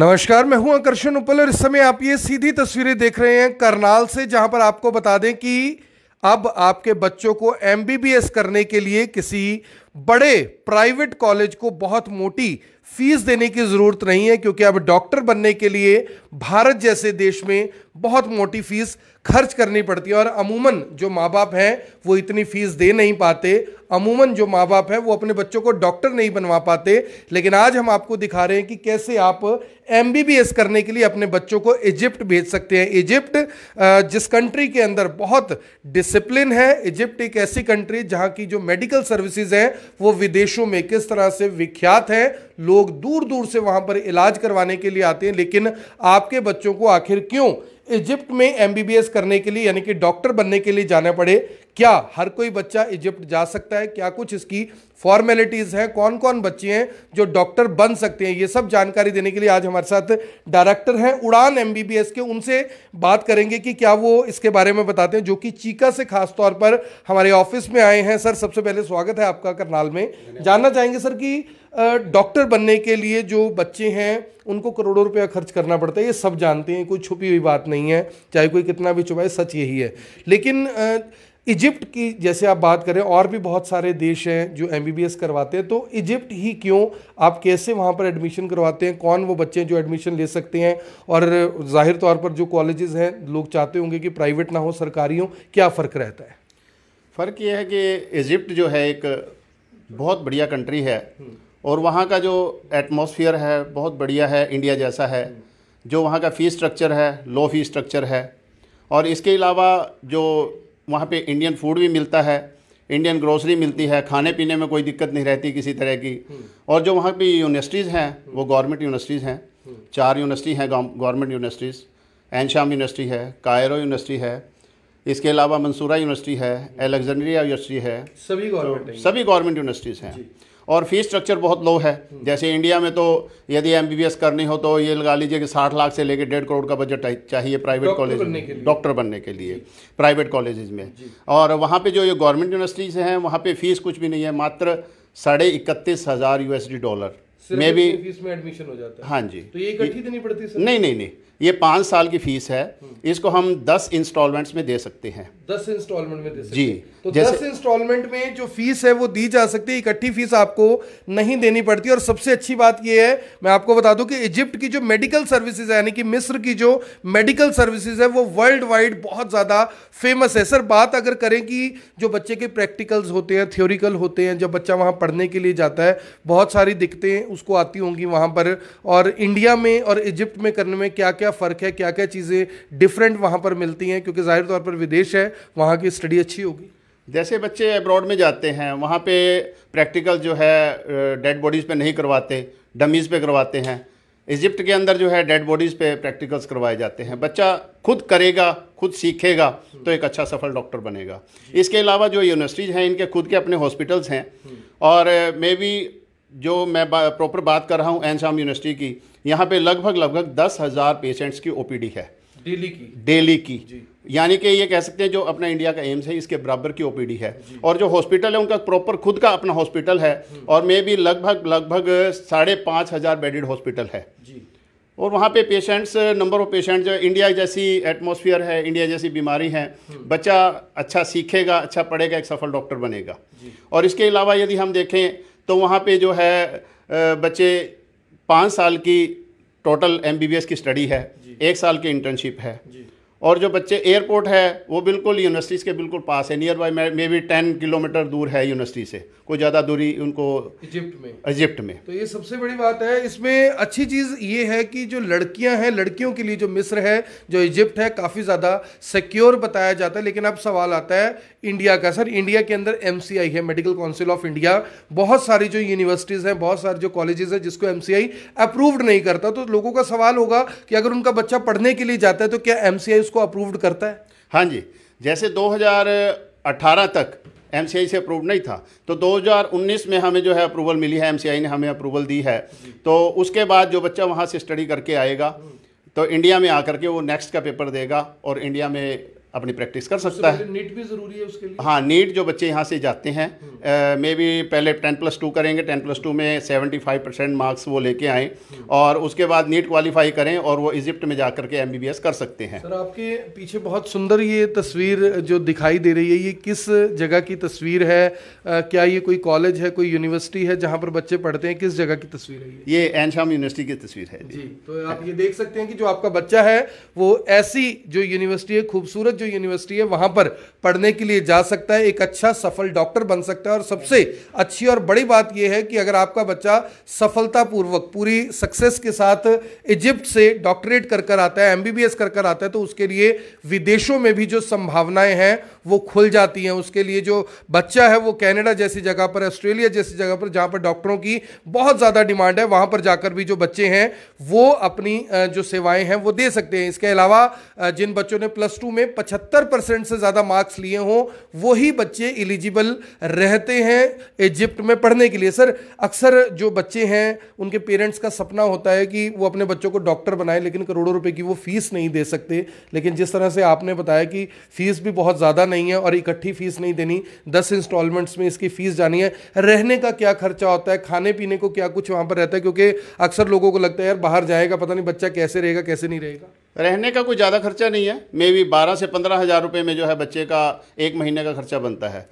नमस्कार मैं हूं आकर्षण उपल और इस समय आप ये सीधी तस्वीरें देख रहे हैं करनाल से जहां पर आपको बता दें कि अब आपके बच्चों को एमबीबीएस करने के लिए किसी बड़े प्राइवेट कॉलेज को बहुत मोटी फीस देने की ज़रूरत नहीं है क्योंकि अब डॉक्टर बनने के लिए भारत जैसे देश में बहुत मोटी फीस खर्च करनी पड़ती है और अमूमन जो माँ बाप हैं वो इतनी फीस दे नहीं पाते अमूमन जो माँ बाप हैं वो अपने बच्चों को डॉक्टर नहीं बनवा पाते लेकिन आज हम आपको दिखा रहे हैं कि कैसे आप एम करने के लिए अपने बच्चों को इजिप्ट भेज सकते हैं इजिप्ट जिस कंट्री के अंदर बहुत डिसिप्लिन है इजिप्ट एक ऐसी कंट्री जहाँ की जो मेडिकल सर्विसेज हैं वो विदेशों में किस तरह से विख्यात हैं लोग दूर दूर से वहाँ पर इलाज करवाने के लिए आते हैं लेकिन आपके बच्चों को आखिर क्यों इजिप्ट में एमबीबीएस करने के लिए यानी कि डॉक्टर बनने के लिए जाना पड़े क्या हर कोई बच्चा इजिप्ट जा सकता है क्या कुछ इसकी फॉर्मेलिटीज़ हैं कौन कौन बच्चे हैं जो डॉक्टर बन सकते हैं ये सब जानकारी देने के लिए आज हमारे साथ डायरेक्टर हैं उड़ान एमबीबीएस के उनसे बात करेंगे कि क्या वो इसके बारे में बताते हैं जो कि चीका से खास तौर पर हमारे ऑफिस में आए हैं सर सबसे पहले स्वागत है आपका करनाल में जानना चाहेंगे सर कि डॉक्टर बनने के लिए जो बच्चे हैं उनको करोड़ों रुपया खर्च करना पड़ता है ये सब जानते हैं कोई छुपी हुई बात नहीं है चाहे कोई कितना भी छुपाए सच यही है लेकिन इजिप्ट की जैसे आप बात करें और भी बहुत सारे देश हैं जो एम करवाते हैं तो इजिप्ट ही क्यों आप कैसे वहाँ पर एडमिशन करवाते हैं कौन वो बच्चे हैं जो एडमिशन ले सकते हैं और जाहिर तौर पर जो कॉलेजेस हैं लोग चाहते होंगे कि प्राइवेट ना हो सरकारी हो क्या फ़र्क रहता है फ़र्क यह है कि इजिप्ट जो है एक बहुत बढ़िया कंट्री है हम्म। और वहाँ का जो एटमॉस्फेयर है बहुत बढ़िया है इंडिया जैसा है जो वहाँ का फ़ी स्ट्रक्चर है लो फी स्ट्रक्चर है और इसके अलावा जो वहाँ पे इंडियन फूड भी मिलता है इंडियन ग्रोसरी मिलती है खाने पीने में कोई दिक्कत नहीं रहती किसी तरह की हम्म। और जो वहाँ पे यूनिवर्सिटीज़ हैं वो गवर्नमेंट यूनिवर्सिटीज़ हैं हम्म। चार यूनिवर्सिटी हैं गवर्नमेंट यूनिवर्सिटीज़ एनशाम यूनिवर्सिटी है कायरो यूनिवर्सिटी है इसके अलावा मंसूरा यूनिवर्सिटी है एलेक्जेंड्रिया हम्म। यूनिवर्सिटी है सभी गवर्नमेंट तो सभी गवर्नमेंट यूनिवर्सिटीज़ हैं और फीस स्ट्रक्चर बहुत लो है जैसे इंडिया में तो यदि एम करनी हो तो ये लगा लीजिए कि साठ लाख से लेकर डेढ़ करोड़ का बजट चाहिए प्राइवेट कॉलेज में डॉक्टर बनने के लिए प्राइवेट कॉलेज में और वहाँ पर जो ये गवर्नमेंट यूनिवर्सिटीज़ हैं वहाँ पर फ़ीस कुछ भी नहीं है मात्र साढ़े इकतीस हज़ार USD dollar may be fees में एडमिशन हो जाता है हाँ जी तो ये इकट्ठी देनी पड़ती है नहीं नहीं नहीं ये पाँच साल की फीस है हम्म। इसको हम दस इंस्टॉलमेंट्स में दे सकते हैं दस इंस्टॉलमेंट में दे सकते जी तो जैसे, दस इंस्टॉलमेंट में जो फीस है वो दी जा सकती है इकट्ठी फीस आपको नहीं देनी पड़ती और सबसे अच्छी बात ये है मैं आपको बता दूं कि इजिप्ट की जो मेडिकल सर्विसेज है यानी कि मिस्र की जो मेडिकल सर्विसेज है वो वर्ल्ड वाइड बहुत ज़्यादा फेमस है सर बात अगर करें कि जो बच्चे के प्रैक्टिकल्स होते हैं थ्योरिकल होते हैं जब बच्चा वहाँ पढ़ने के लिए जाता है बहुत सारी दिक्कतें उसको आती होंगी वहाँ पर और इंडिया में और इजिप्ट में करने में क्या क्या फ़र्क है क्या क्या चीज़ें डिफरेंट वहाँ पर मिलती हैं क्योंकि ज़ाहिर तौर पर विदेश है वहाँ की स्टडी अच्छी होगी जैसे बच्चे अब्रॉड में जाते हैं वहाँ पे प्रैक्टिकल जो है डेड बॉडीज़ पे नहीं करवाते डमीज़ पे करवाते हैं इजिप्ट के अंदर जो है डेड बॉडीज़ पे प्रैक्टिकल्स करवाए जाते हैं बच्चा खुद करेगा खुद सीखेगा तो एक अच्छा सफल डॉक्टर बनेगा इसके अलावा जो यूनिवर्सिटीज़ हैं इनके खुद के अपने हॉस्पिटल्स हैं और मे बी जो मैं बा, प्रॉपर बात कर रहा हूँ एन शाम यूनिवर्सिटी की यहाँ पे लगभग लगभग दस हज़ार पेशेंट्स की ओपीडी है डेली की डेली की यानी कि ये कह सकते हैं जो अपना इंडिया का एम्स है इसके बराबर की ओपीडी है और जो हॉस्पिटल है उनका प्रॉपर खुद का अपना हॉस्पिटल है और मे भी लगभग लगभग साढ़े पाँच हज़ार बेडेड हॉस्पिटल है और वहाँ पे पेशेंट्स नंबर ऑफ पेशेंट जो इंडिया जैसी एटमोसफियर है इंडिया जैसी बीमारी है हम्म। बच्चा अच्छा सीखेगा अच्छा पढ़ेगा एक सफल डॉक्टर बनेगा और इसके अलावा यदि हम देखें तो वहाँ पे जो है बच्चे पाँच साल की टोटल एमबीबीएस की स्टडी है एक साल की इंटर्नशिप है और जो बच्चे एयरपोर्ट है वो बिल्कुल यूनिवर्सिटीज़ के बिल्कुल पास है nearby maybe ten kilometre दूर है यूनिवर्सिटी से कोई ज़्यादा दूरी उनको इजिप्ट में इजिप्ट में तो ये सबसे बड़ी बात है इसमें अच्छी चीज़ ये है कि जो लड़कियां हैं लड़कियों के लिए जो मिस्र है जो इजिप्ट है काफ़ी ज़्यादा सिक्योर बताया जाता है लेकिन अब सवाल आता है इंडिया का सर इंडिया के अंदर एम है मेडिकल काउंसिल ऑफ इंडिया बहुत सारी जो यूनिवर्सिटीज़ हैं बहुत सारे जो कॉलेजेस हैं जिसको एम अप्रूव्ड नहीं करता तो लोगों का सवाल होगा कि अगर उनका बच्चा पढ़ने के लिए जाता है तो क्या एम उसको अप्रूव्ड करता है हाँ जी जैसे 2018 तक एम से अप्रूव नहीं था तो 2019 में हमें जो है अप्रूवल मिली है एम ने हमें अप्रूवल दी है तो उसके बाद जो बच्चा वहाँ से स्टडी करके आएगा तो इंडिया में आकर के वो नेक्स्ट का पेपर देगा और इंडिया में अपनी प्रैक्टिस कर सकता है नीट भी ज़रूरी है उसके लिए हाँ नीट जो बच्चे यहाँ से जाते हैं हम्म। मे बी पहले टेन प्लस टू करेंगे टेन प्लस टू में सेवेंटी फाइव परसेंट मार्क्स वो लेके आए हम्म। और उसके बाद नीट क्वालिफाई करें और वो इजिप्ट में जा करके एम कर सकते हैं सर आपके पीछे बहुत सुंदर ये तस्वीर जो दिखाई दे रही है ये किस जगह की तस्वीर है आ, क्या ये कोई कॉलेज है कोई यूनिवर्सिटी है जहाँ पर बच्चे पढ़ते हैं किस जगह की तस्वीर है ये एन शाम यूनिवर्सिटी की तस्वीर है जी तो आप ये देख सकते हैं कि जो आपका बच्चा है वो ऐसी जो यूनिवर्सिटी है खूबसूरत जो यूनिवर्सिटी है वहां पर पढ़ने के लिए जा सकता है एक अच्छा सफल डॉक्टर बन सकता है और सबसे अच्छी और बड़ी बात यह है कि अगर आपका बच्चा सफलतापूर्वक पूरी सक्सेस के साथ इजिप्ट से डॉक्टरेट कर कर आता है एमबीबीएस कर कर आता है तो उसके लिए विदेशों में भी जो संभावनाएं हैं वो खुल जाती हैं उसके लिए जो बच्चा है वो कैनेडा जैसी जगह पर ऑस्ट्रेलिया जैसी जगह पर जहाँ पर डॉक्टरों की बहुत ज़्यादा डिमांड है वहाँ पर जाकर भी जो बच्चे हैं वो अपनी जो सेवाएँ हैं वो दे सकते हैं इसके अलावा जिन बच्चों ने प्लस टू में पचहत्तर परसेंट से ज़्यादा मार्क्स मार्क्स लिए हों वही बच्चे एलिजिबल रहते हैं इजिप्ट में पढ़ने के लिए सर अक्सर जो बच्चे हैं उनके पेरेंट्स का सपना होता है कि वो अपने बच्चों को डॉक्टर बनाए लेकिन करोड़ों रुपए की वो फीस नहीं दे सकते लेकिन जिस तरह से आपने बताया कि फीस भी बहुत ज़्यादा नहीं है और इकट्ठी फीस नहीं देनी दस इंस्टॉलमेंट्स में इसकी फीस जानी है रहने का क्या खर्चा होता है खाने पीने को क्या कुछ वहाँ पर रहता है क्योंकि अक्सर लोगों को लगता है यार बाहर जाएगा पता नहीं बच्चा कैसे रहेगा कैसे नहीं रहेगा रहने का कोई ज़्यादा खर्चा नहीं है मे बी बारह से पंद्रह हज़ार रुपये में जो है बच्चे का एक महीने का खर्चा बनता है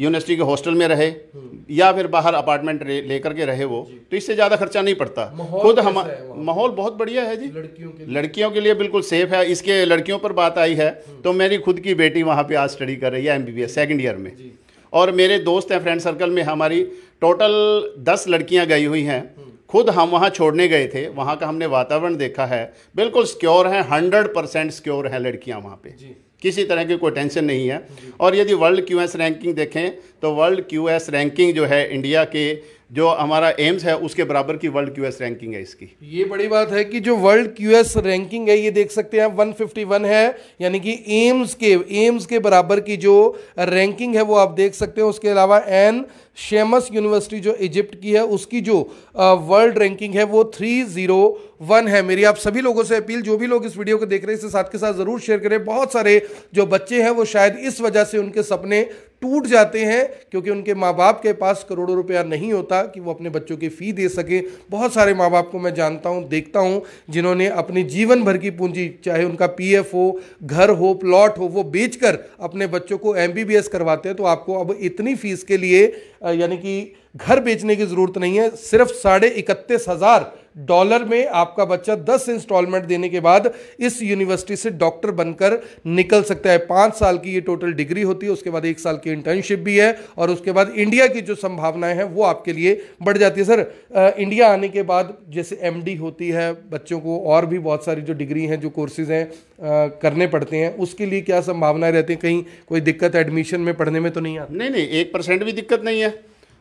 यूनिवर्सिटी के हॉस्टल में रहे हम्म। या फिर बाहर अपार्टमेंट लेकर के रहे वो तो इससे ज़्यादा खर्चा नहीं पड़ता खुद हम माहौल बहुत बढ़िया है जी लड़कियों के लड़कियों के लिए बिल्कुल सेफ है इसके लड़कियों पर बात आई है हम्म। तो मेरी खुद की बेटी वहाँ पर आज स्टडी कर रही है एमबीबीएस बी ईयर में और मेरे दोस्त हैं फ्रेंड सर्कल में हमारी टोटल दस लड़कियाँ गई हुई हैं हम्म। खुद हम वहाँ छोड़ने गए थे वहाँ का हमने वातावरण देखा है बिल्कुल सिक्योर है हंड्रेड परसेंट सिक्योर है लड़कियाँ वहाँ पर किसी तरह की कोई टेंशन नहीं है और यदि वर्ल्ड क्यू रैंकिंग देखें तो वर्ल्ड क्यू रैंकिंग जो है इंडिया के जो हमारा एम्स है उसके बराबर की वर्ल्ड क्यूएस रैंकिंग है इसकी ये बड़ी बात है कि जो वर्ल्ड क्यूएस रैंकिंग है ये देख सकते हैं आप 151 है यानी कि एम्स के एम्स के बराबर की जो रैंकिंग है वो आप देख सकते हैं उसके अलावा एन शेमस यूनिवर्सिटी जो इजिप्ट की है उसकी जो वर्ल्ड रैंकिंग है वो थ्री जीरो वन है मेरी आप सभी लोगों से अपील जो भी लोग इस वीडियो को देख रहे हैं इसे साथ के साथ ज़रूर शेयर करें बहुत सारे जो बच्चे हैं वो शायद इस वजह से उनके सपने टूट जाते हैं क्योंकि उनके माँ बाप के पास करोड़ों रुपया नहीं होता कि वो अपने बच्चों की फ़ी दे सकें बहुत सारे माँ बाप को मैं जानता हूँ देखता हूँ जिन्होंने अपने जीवन भर की पूंजी चाहे उनका पी हो घर हो प्लॉट हो वो बेचकर अपने बच्चों को एम करवाते हैं तो आपको अब इतनी फ़ीस के लिए यानी कि घर बेचने की ज़रूरत नहीं है सिर्फ साढ़े इकतीस हज़ार डॉलर में आपका बच्चा दस इंस्टॉलमेंट देने के बाद इस यूनिवर्सिटी से डॉक्टर बनकर निकल सकता है पांच साल की ये टोटल डिग्री होती है उसके बाद एक साल की इंटर्नशिप भी है और उसके बाद इंडिया की जो संभावनाएं हैं वो आपके लिए बढ़ जाती है सर आ, इंडिया आने के बाद जैसे एम होती है बच्चों को और भी बहुत सारी जो डिग्री हैं जो कोर्सेज हैं करने पड़ते हैं उसके लिए क्या संभावनाएं रहती हैं कहीं कोई दिक्कत एडमिशन में पढ़ने में तो नहीं आती नहीं नहीं एक परसेंट भी दिक्कत नहीं है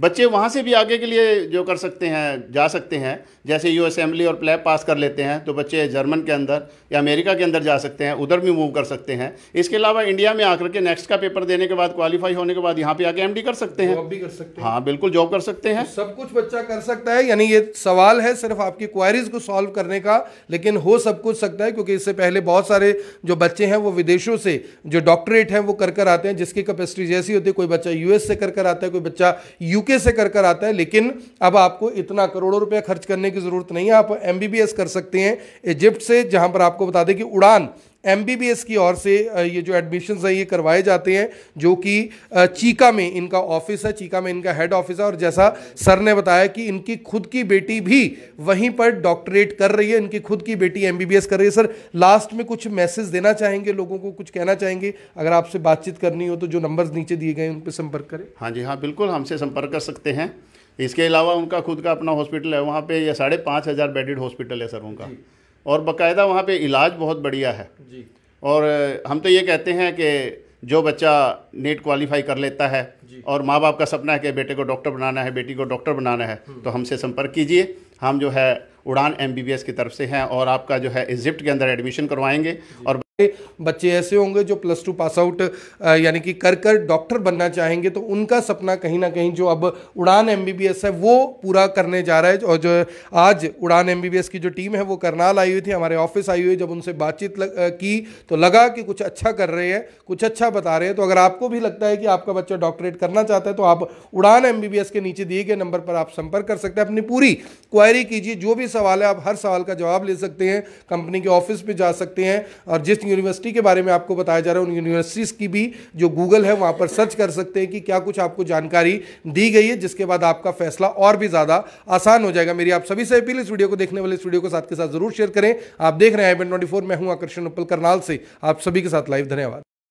बच्चे वहाँ से भी आगे के लिए जो कर सकते हैं जा सकते हैं जैसे यू असेंबली और प्लेब पास कर लेते हैं तो बच्चे जर्मन के अंदर या अमेरिका के अंदर जा सकते हैं उधर भी मूव कर सकते हैं इसके अलावा इंडिया में आकर के नेक्स्ट का पेपर देने के बाद क्वालिफाई होने के बाद यहाँ पे आके एम कर सकते हैं जॉब भी कर सकते हैं हाँ बिल्कुल जॉब कर सकते हैं तो सब कुछ बच्चा कर सकता है यानी ये सवाल है सिर्फ आपकी क्वायरीज को सॉल्व करने का लेकिन हो सब कुछ सकता है क्योंकि इससे पहले बहुत सारे जो बच्चे हैं वो विदेशों से जो डॉक्टरेट हैं वो कर कर आते हैं जिसकी कैपेसिटी जैसी होती है कोई बच्चा यूएस से कर कर आता है कोई बच्चा यू यूके से कर कर आता है लेकिन अब आपको इतना करोड़ों रुपया खर्च करने की ज़रूरत नहीं है आप एमबीबीएस कर सकते हैं इजिप्ट से जहां पर आपको बता दें कि उड़ान एम की ओर से ये जो एडमिशन हैं ये करवाए जाते हैं जो कि चीका में इनका ऑफिस है चीका में इनका हेड ऑफिस है और जैसा सर ने बताया कि इनकी खुद की बेटी भी वहीं पर डॉक्टरेट कर रही है इनकी खुद की बेटी एम कर रही है सर लास्ट में कुछ मैसेज देना चाहेंगे लोगों को कुछ कहना चाहेंगे अगर आपसे बातचीत करनी हो तो जो नंबर्स नीचे दिए गए उन पर संपर्क करें हाँ जी हाँ बिल्कुल हमसे संपर्क कर सकते हैं इसके अलावा उनका खुद का अपना हॉस्पिटल है वहाँ पे ये साढ़े पाँच हज़ार बेडेड हॉस्पिटल है सर उनका और बकायदा वहाँ पे इलाज बहुत बढ़िया है जी और हम तो ये कहते हैं कि जो बच्चा नेट क्वालिफाई कर लेता है और माँ बाप का सपना है कि बेटे को डॉक्टर बनाना है बेटी को डॉक्टर बनाना है हम्म। तो हमसे संपर्क कीजिए हम जो है उड़ान एम की तरफ से हैं और आपका जो है इजिप्ट के अंदर एडमिशन करवाएंगे और बच्चे ऐसे होंगे जो प्लस टू पास आउट यानी कि कर कर डॉक्टर बनना चाहेंगे तो उनका सपना कहीं ना कहीं जो अब उड़ान एमबीबीएस है वो पूरा करने जा रहा है और जो आज उड़ान एमबीबीएस की जो टीम है वो करनाल आई हुई थी हमारे ऑफिस आई हुई जब उनसे बातचीत की तो लगा कि कुछ अच्छा कर रहे हैं कुछ अच्छा बता रहे हैं तो अगर आपको भी लगता है कि आपका बच्चा डॉक्टरेट करना चाहता है तो आप उड़ान एम के नीचे दिए गए नंबर पर आप संपर्क कर सकते हैं अपनी पूरी क्वायरी कीजिए जो भी सवाल है आप हर सवाल का जवाब ले सकते हैं कंपनी के ऑफिस पर जा सकते हैं और जिस यूनिवर्सिटी के बारे में आपको बताया जा रहा है उन यूनिवर्सिटीज़ की भी जो गूगल है वहाँ पर सर्च कर सकते हैं कि क्या कुछ आपको जानकारी दी गई है जिसके बाद आपका फैसला और भी ज़्यादा आसान हो जाएगा मेरी आप सभी से अपील इस वीडियो को देखने वाले इस वीडियो को साथ के साथ जरूर शेयर करें आप देख रहे हैं आई ट्वेंटी मैं हूँ आकर्षण उपल करनाल से आप सभी के साथ लाइव धन्यवाद